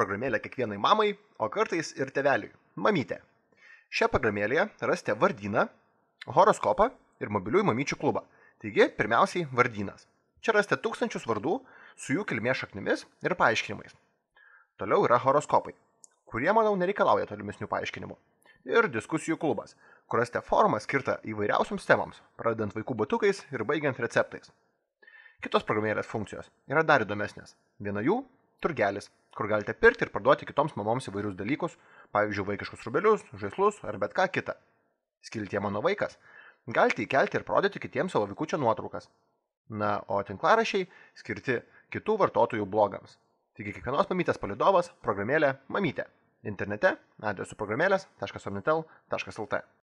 programėlę kiekvienai mamai, o kartais ir teveliui - mamytė. Šią programėlėje rasite vardyną, horoskopą ir mobiliųjų mamyčių klubą. Taigi, pirmiausiai vardynas. Čia rasite tūkstančius vardų su jų kilmės šaknimis ir paaiškinimais. Toliau yra horoskopai, kurie, manau, nereikalauja tolimesnių paaiškinimų. Ir diskusijų klubas, kur rasite formą skirtą įvairiausiams temams, pradedant vaikų batukais ir baigiant receptais. Kitos programėlės funkcijos yra dar įdomesnės. Viena jų turgelis, kur galite pirkti ir parduoti kitoms mamoms įvairius dalykus, pavyzdžiui, vaikiškus rubelius, žaislus ar bet ką kitą. Skiltie mano vaikas. Galite įkelti ir parodyti kitiems savo vykučio nuotraukas. Na, o tinklarašiai skirti kitų vartotojų blogams. Taigi kiekvienos mamytės palidovas - programėlė Mamytė. Internete adresu programėlės.omnitel.lt.